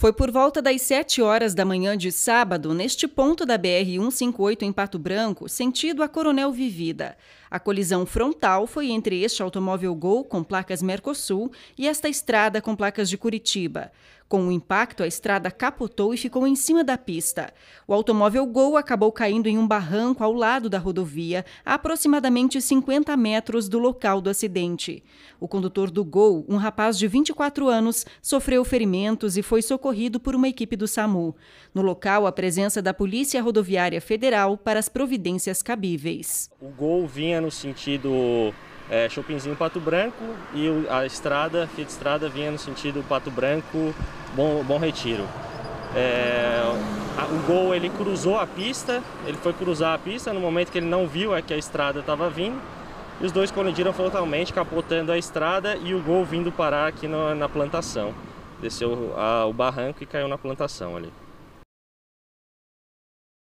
Foi por volta das 7 horas da manhã de sábado, neste ponto da BR-158 em Pato Branco, sentido a Coronel Vivida. A colisão frontal foi entre este automóvel Gol com placas Mercosul e esta estrada com placas de Curitiba. Com o impacto, a estrada capotou e ficou em cima da pista. O automóvel Gol acabou caindo em um barranco ao lado da rodovia, a aproximadamente 50 metros do local do acidente. O condutor do Gol, um rapaz de 24 anos, sofreu ferimentos e foi socorrido por uma equipe do SAMU. No local, a presença da Polícia Rodoviária Federal para as providências cabíveis. O Gol vinha no sentido é, Chopinzinho Pato Branco e a estrada, Fiat Estrada, vinha no sentido Pato Branco, Bom, Bom Retiro. É, a, o Gol ele cruzou a pista, ele foi cruzar a pista no momento que ele não viu é que a estrada estava vindo e os dois colidiram frontalmente, capotando a estrada e o Gol vindo parar aqui no, na plantação. Desceu a, o barranco e caiu na plantação ali.